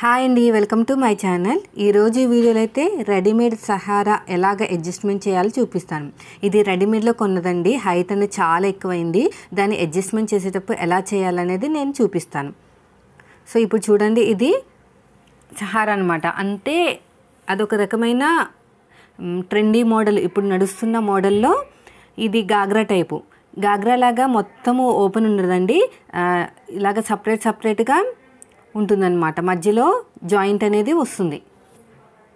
hi అండి welcome to my channel ఈరోజు ఈ వీడియోలో అయితే రెడీమేడ్ సహారా ఎలాగ అడ్జస్ట్మెంట్ చేయాలో చూపిస్తాను ఇది రెడీమేడ్లో కొన్నదండి హైట్ అనేది చాలా ఎక్కువైంది దాన్ని అడ్జస్ట్మెంట్ చేసేటప్పుడు ఎలా చేయాలనేది నేను చూపిస్తాను సో ఇప్పుడు చూడండి ఇది సహారా అనమాట అంటే అదొక రకమైన ట్రెండీ మోడల్ ఇప్పుడు నడుస్తున్న మోడల్లో ఇది గాగ్రా టైపు గాగ్రా లాగా మొత్తము ఓపెన్ ఉండదండి ఇలాగ సపరేట్ సపరేట్గా ఉంటుందన్నమాట మధ్యలో జాయింట్ అనేది వస్తుంది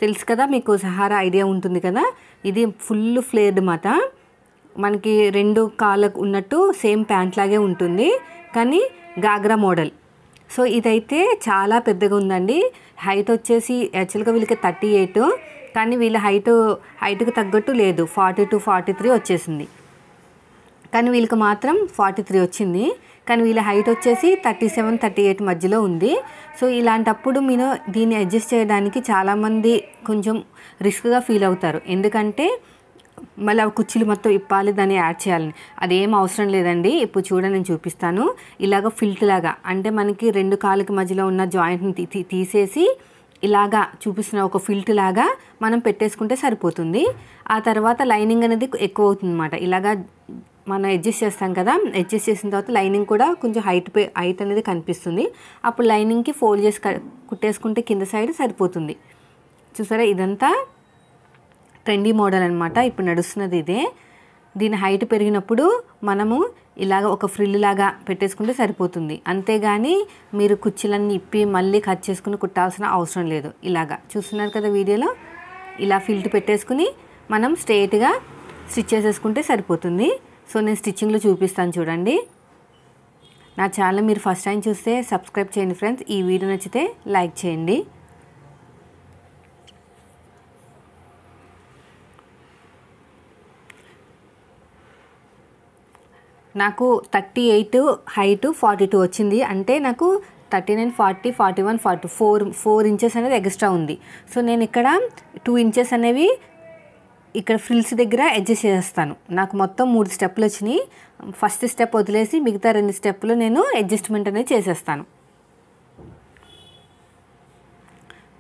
తెలుసు కదా మీకు సహారా ఐడియా ఉంటుంది కదా ఇది ఫుల్ ఫ్లేర్డ్ మాట మనకి రెండు కాళ్ళకు ఉన్నట్టు సేమ్ ప్యాంట్ లాగే ఉంటుంది కానీ గాగ్రా మోడల్ సో ఇదైతే చాలా పెద్దగా ఉందండి హైట్ వచ్చేసి యాక్చువల్గా వీళ్ళకి థర్టీ ఎయిట్ కానీ వీళ్ళ హైట్ హైట్కి తగ్గట్టు లేదు ఫార్టీ టు ఫార్టీ త్రీ వచ్చేసింది కానీ వీళ్ళకి మాత్రం ఫార్టీ త్రీ వచ్చింది కానీ వీళ్ళ హైట్ వచ్చేసి థర్టీ సెవెన్ థర్టీ ఎయిట్ మధ్యలో ఉంది సో ఇలాంటప్పుడు మీరు దీన్ని అడ్జస్ట్ చేయడానికి చాలామంది కొంచెం రిస్క్గా ఫీల్ అవుతారు ఎందుకంటే మళ్ళీ కుర్చీలు మొత్తం ఇప్పాలి దాన్ని యాడ్ చేయాలని అదేం అవసరం లేదండి ఇప్పుడు చూడండి నేను చూపిస్తాను ఇలాగ ఫిల్ట్ లాగా అంటే మనకి రెండు కాళ్ళకి మధ్యలో ఉన్న జాయింట్ని తీసేసి ఇలాగా చూపిస్తున్న ఒక ఫిల్ట్ లాగా మనం పెట్టేసుకుంటే సరిపోతుంది ఆ తర్వాత లైనింగ్ అనేది ఎక్కువ అవుతుంది అనమాట ఇలాగా మనం అడ్జస్ట్ చేస్తాం కదా అడ్జస్ట్ చేసిన తర్వాత లైనింగ్ కూడా కొంచెం హైట్ హైట్ అనేది కనిపిస్తుంది అప్పుడు లైనింగ్కి ఫోల్డ్ చేసి కుట్టేసుకుంటే కింద సైడ్ సరిపోతుంది చూసారా ఇదంతా ట్రెండీ మోడల్ అనమాట ఇప్పుడు నడుస్తున్నది ఇదే దీని హైట్ పెరిగినప్పుడు మనము ఇలాగ ఒక ఫ్రిల్ లాగా పెట్టేసుకుంటే సరిపోతుంది అంతేగాని మీరు కుర్చీలన్నీ ఇప్పి మళ్ళీ కట్ చేసుకుని కుట్టాల్సిన అవసరం లేదు ఇలాగా చూస్తున్నారు కదా వీడియోలో ఇలా ఫిల్ట్ పెట్టేసుకుని మనం స్ట్రేట్గా స్టిచ్ చేసేసుకుంటే సరిపోతుంది సో నేను స్టిచ్చింగ్లో చూపిస్తాను చూడండి నా ఛానల్ మీరు ఫస్ట్ టైం చూస్తే సబ్స్క్రైబ్ చేయండి ఫ్రెండ్స్ ఈ వీడియో నచ్చితే లైక్ చేయండి నాకు thirty eight height forty two వచ్చింది అంటే నాకు thirty nine forty forty one forty four four inches అనేది ఎక్స్ట్రా ఉంది సో నేను ఇక్కడ టూ ఇంచెస్ అనేవి ఇక్కడ ఫ్రిల్స్ దగ్గర అడ్జస్ట్ చేస్తాను నాకు మొత్తం మూడు స్టెప్లు వచ్చినాయి ఫస్ట్ స్టెప్ వదిలేసి మిగతా రెండు స్టెప్లు నేను అడ్జస్ట్మెంట్ అనేది చేసేస్తాను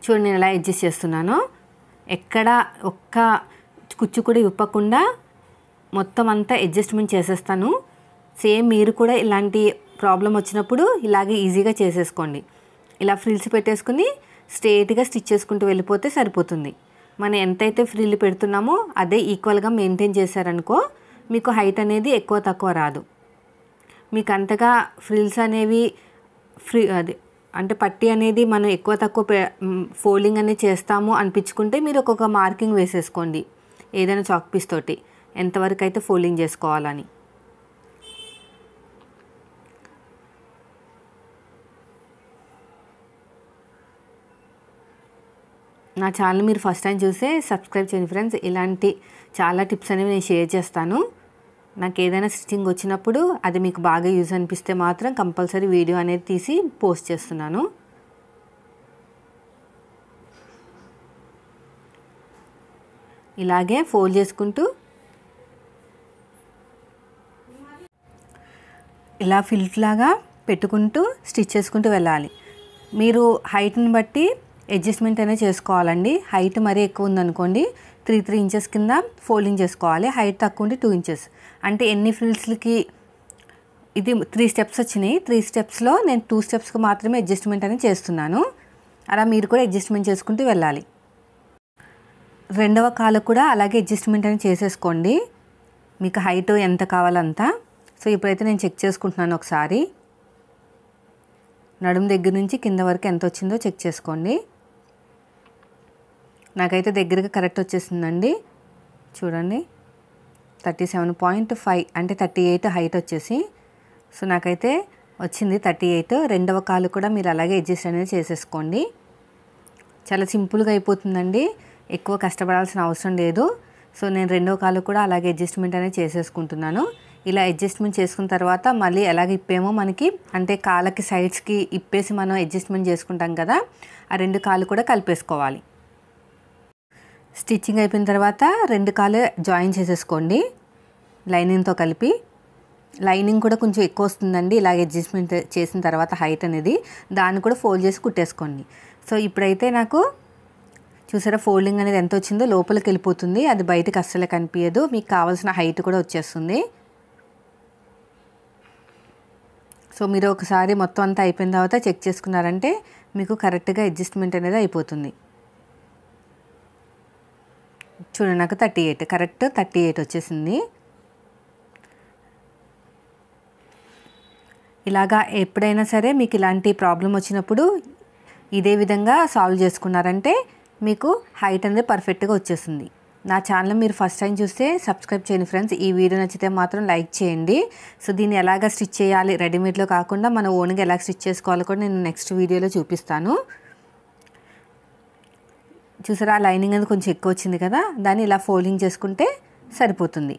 చూడండి నేను ఎలా అడ్జస్ట్ చేస్తున్నాను ఎక్కడ ఒక్క కుచ్చు కూడా ఇవ్వకుండా మొత్తం అంతా అడ్జస్ట్మెంట్ చేసేస్తాను సేమ్ మీరు కూడా ఇలాంటి ప్రాబ్లం వచ్చినప్పుడు ఇలాగే ఈజీగా చేసేసుకోండి ఇలా ఫ్రిల్స్ పెట్టేసుకుని స్ట్రేట్గా స్టిచ్ చేసుకుంటూ వెళ్ళిపోతే సరిపోతుంది మనం ఎంతైతే ఫ్రీలు పెడుతున్నామో అదే ఈక్వల్గా మెయింటైన్ చేశారనుకో మీకు హైట్ అనేది ఎక్కువ తక్కువ రాదు మీకు అంతగా ఫ్రిల్స్ అనేవి ఫ్రీ అది అంటే పట్టి అనేది మనం ఎక్కువ తక్కువ ఫోల్డింగ్ అనేది చేస్తాము అనిపించుకుంటే మీరు ఒక్కొక్క మార్కింగ్ వేసేసుకోండి ఏదైనా చాక్ పీస్ తోటి ఎంతవరకు అయితే ఫోల్డింగ్ చేసుకోవాలని నా ఛానల్ మీరు ఫస్ట్ టైం చూస్తే సబ్స్క్రైబ్ చేయండి ఫ్రెండ్స్ ఇలాంటి చాలా టిప్స్ అనేవి నేను షేర్ చేస్తాను నాకు ఏదైనా స్టిచ్చింగ్ వచ్చినప్పుడు అది మీకు బాగా యూజ్ అనిపిస్తే మాత్రం కంపల్సరీ వీడియో అనేది తీసి పోస్ట్ చేస్తున్నాను ఇలాగే ఫోల్డ్ చేసుకుంటూ ఇలా ఫిల్ట్ లాగా పెట్టుకుంటూ స్టిచ్ చేసుకుంటూ వెళ్ళాలి మీరు హైట్ని బట్టి అడ్జస్ట్మెంట్ అనేది చేసుకోవాలండి హైట్ మరీ ఎక్కువ ఉందనుకోండి త్రీ త్రీ ఇంచెస్ కింద ఫోల్డింగ్ చేసుకోవాలి హైట్ తక్కువ ఉంటే టూ ఇంచెస్ అంటే ఎన్ని ఫ్రిల్స్లకి ఇది త్రీ స్టెప్స్ వచ్చినాయి త్రీ స్టెప్స్లో నేను టూ స్టెప్స్కి మాత్రమే అడ్జస్ట్మెంట్ అనేది చేస్తున్నాను అలా మీరు కూడా అడ్జస్ట్మెంట్ చేసుకుంటూ వెళ్ళాలి రెండవ కాలు కూడా అలాగే అడ్జస్ట్మెంట్ అనేది చేసేసుకోండి మీకు హైట్ ఎంత కావాలంతా సో ఇప్పుడైతే నేను చెక్ చేసుకుంటున్నాను ఒకసారి నడుము దగ్గర నుంచి కింద వరకు ఎంత వచ్చిందో చెక్ చేసుకోండి నాకైతే దగ్గరగా కరెక్ట్ వచ్చేసిందండి చూడండి థర్టీ సెవెన్ పాయింట్ ఫైవ్ అంటే థర్టీ ఎయిట్ హైట్ వచ్చేసి సో నాకైతే వచ్చింది థర్టీ ఎయిట్ రెండవ కాలు కూడా మీరు అలాగే అడ్జస్ట్ అనేది చేసేసుకోండి చాలా సింపుల్గా అయిపోతుందండి ఎక్కువ కష్టపడాల్సిన అవసరం లేదు సో నేను రెండో కాలు కూడా అలాగే అడ్జస్ట్మెంట్ అనేది చేసేసుకుంటున్నాను ఇలా అడ్జస్ట్మెంట్ చేసుకున్న తర్వాత మళ్ళీ ఎలాగ ఇప్పేమో మనకి అంటే కాళ్ళకి సైడ్స్కి ఇప్పేసి మనం అడ్జస్ట్మెంట్ చేసుకుంటాం కదా ఆ రెండు కాళ్ళు కూడా కలిపేసుకోవాలి స్టిచ్చింగ్ అయిపోయిన తర్వాత రెండు కాలు జాయిన్ చేసేసుకోండి లైనింగ్తో కలిపి లైనింగ్ కూడా కొంచెం ఎక్కువ వస్తుందండి ఇలాగ అడ్జస్ట్మెంట్ చేసిన తర్వాత హైట్ అనేది దాన్ని కూడా ఫోల్డ్ చేసి కుట్టేసుకోండి సో ఇప్పుడైతే నాకు చూసారా ఫోల్డింగ్ అనేది ఎంత వచ్చిందో లోపలికి వెళ్ళిపోతుంది అది బయటకు అస్సలు కనిపించదు మీకు కావాల్సిన హైట్ కూడా వచ్చేస్తుంది సో మీరు ఒకసారి మొత్తం అంతా అయిపోయిన తర్వాత చెక్ చేసుకున్నారంటే మీకు కరెక్ట్గా అడ్జస్ట్మెంట్ అనేది అయిపోతుంది చూడండి నాకు thirty eight correct thirty eight వచ్చేసింది ఇలాగా ఎప్పుడైనా సరే మీకు ఇలాంటి ప్రాబ్లం వచ్చినప్పుడు ఇదే విధంగా సాల్వ్ చేసుకున్నారంటే మీకు హైట్ అనేది పర్ఫెక్ట్గా వచ్చేసింది నా ఛానల్ మీరు ఫస్ట్ టైం చూస్తే సబ్స్క్రైబ్ చేయండి ఫ్రెండ్స్ ఈ వీడియో నచ్చితే మాత్రం లైక్ చేయండి సో దీన్ని ఎలాగ స్టిచ్ చేయాలి రెడీమేడ్లో కాకుండా మన ఓన్గా ఎలా స్టిచ్ చేసుకోవాలో కూడా నేను నెక్స్ట్ వీడియోలో చూపిస్తాను చూసారా లైనింగ్ అనేది కొంచెం ఎక్కువ వచ్చింది కదా దాన్ని ఇలా ఫోల్డింగ్ చేసుకుంటే సరిపోతుంది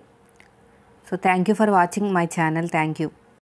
so thank you for watching my channel thank you